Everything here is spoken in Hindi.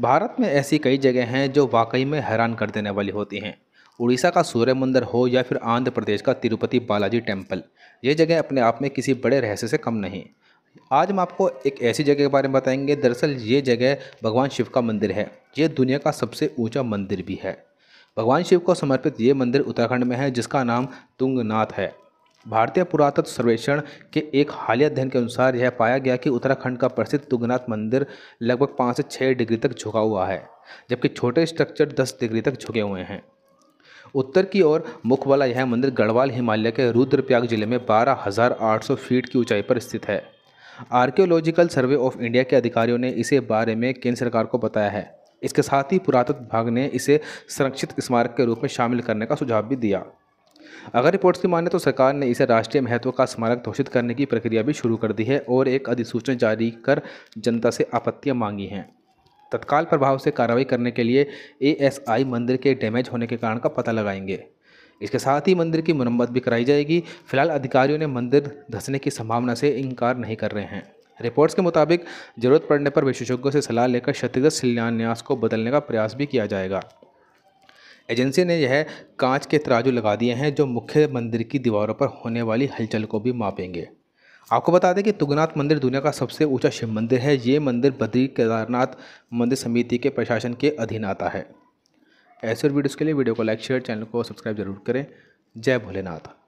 भारत में ऐसी कई जगह हैं जो वाकई में हैरान कर देने वाली होती हैं उड़ीसा का सूर्य मंदिर हो या फिर आंध्र प्रदेश का तिरुपति बालाजी टेम्पल ये जगह अपने आप में किसी बड़े रहस्य से कम नहीं आज हम आपको एक ऐसी जगह के बारे में बताएंगे दरअसल ये जगह भगवान शिव का मंदिर है ये दुनिया का सबसे ऊंचा मंदिर भी है भगवान शिव को समर्पित ये मंदिर उत्तराखंड में है जिसका नाम तुंगनाथ है भारतीय पुरातत्व सर्वेक्षण के एक हालिया अध्ययन के अनुसार यह पाया गया कि उत्तराखंड का प्रसिद्ध तुगनाथ मंदिर लगभग पाँच से छः डिग्री तक झुका हुआ है जबकि छोटे स्ट्रक्चर दस डिग्री तक झुके हुए हैं उत्तर की ओर मुख वाला यह मंदिर गढ़वाल हिमालय के रुद्रप्रयाग जिले में 12,800 फीट की ऊंचाई पर स्थित है आर्कियोलॉजिकल सर्वे ऑफ इंडिया के अधिकारियों ने इसे बारे में केंद्र सरकार को बताया है इसके साथ ही पुरातत्व विभाग ने इसे संरक्षित स्मारक के रूप में शामिल करने का सुझाव भी दिया अगर रिपोर्ट्स की माने तो सरकार ने इसे राष्ट्रीय महत्व का स्मारक घोषित करने की प्रक्रिया भी शुरू कर दी है और एक अधिसूचना जारी कर जनता से आपत्तियाँ मांगी हैं तत्काल प्रभाव से कार्रवाई करने के लिए एएसआई मंदिर के डैमेज होने के कारण का पता लगाएंगे इसके साथ ही मंदिर की मरम्मत भी कराई जाएगी फिलहाल अधिकारियों ने मंदिर धंसने की संभावना से इनकार नहीं कर रहे हैं रिपोर्ट्स के मुताबिक जरूरत पड़ने पर विशेषज्ञों से सलाह लेकर क्षतिग्रस्त शिलान्यास को बदलने का प्रयास भी किया जाएगा एजेंसी ने यह कांच के तराजू लगा दिए हैं जो मुख्य मंदिर की दीवारों पर होने वाली हलचल को भी मापेंगे आपको बता दें कि तुगनाथ मंदिर दुनिया का सबसे ऊंचा शिव मंदिर है ये मंदिर बद्री केदारनाथ मंदिर समिति के प्रशासन के अधीन आता है ऐसे वीडियोज़ के लिए वीडियो को लाइक शेयर चैनल को सब्सक्राइब जरूर करें जय भोलेनाथ